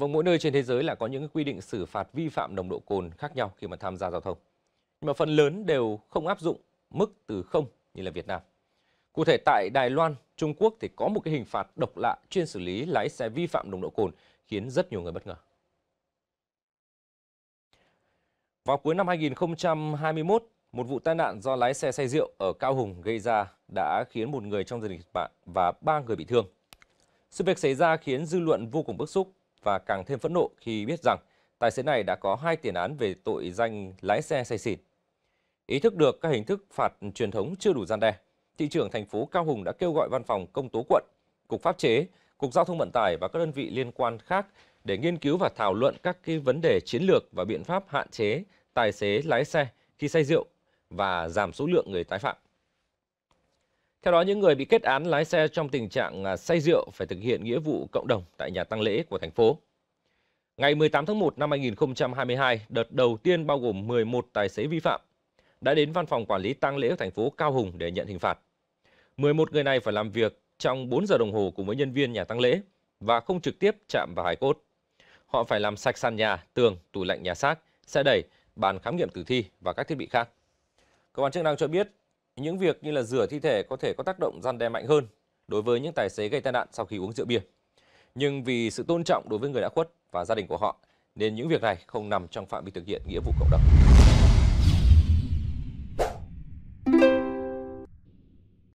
Vâng, mỗi nơi trên thế giới là có những quy định xử phạt vi phạm nồng độ cồn khác nhau khi mà tham gia giao thông. Nhưng mà phần lớn đều không áp dụng mức từ không như là Việt Nam. Cụ thể tại Đài Loan, Trung Quốc thì có một cái hình phạt độc lạ chuyên xử lý lái xe vi phạm nồng độ cồn khiến rất nhiều người bất ngờ. Vào cuối năm 2021, một vụ tai nạn do lái xe say rượu ở Cao Hùng gây ra đã khiến một người trong gia đình bạn và ba người bị thương. Sự việc xảy ra khiến dư luận vô cùng bức xúc và càng thêm phẫn nộ khi biết rằng tài xế này đã có hai tiền án về tội danh lái xe say xỉn. Ý thức được các hình thức phạt truyền thống chưa đủ gian đe, thị trưởng thành phố Cao Hùng đã kêu gọi văn phòng công tố quận, cục pháp chế, cục giao thông vận tải và các đơn vị liên quan khác để nghiên cứu và thảo luận các cái vấn đề chiến lược và biện pháp hạn chế tài xế lái xe khi say rượu và giảm số lượng người tái phạm. Theo đó, những người bị kết án lái xe trong tình trạng à, say rượu phải thực hiện nghĩa vụ cộng đồng tại nhà tăng lễ của thành phố. Ngày 18 tháng 1 năm 2022, đợt đầu tiên bao gồm 11 tài xế vi phạm đã đến văn phòng quản lý tăng lễ ở thành phố Cao Hùng để nhận hình phạt. 11 người này phải làm việc trong 4 giờ đồng hồ cùng với nhân viên nhà tăng lễ và không trực tiếp chạm vào hài cốt. Họ phải làm sạch sàn nhà, tường, tủ lạnh nhà xác, xe đẩy, bàn khám nghiệm tử thi và các thiết bị khác. Cơ quan chức năng cho biết những việc như là rửa thi thể có thể có tác động gian đe mạnh hơn đối với những tài xế gây tai nạn sau khi uống rượu bia. Nhưng vì sự tôn trọng đối với người đã khuất và gia đình của họ nên những việc này không nằm trong phạm vi thực hiện nghĩa vụ cộng đồng.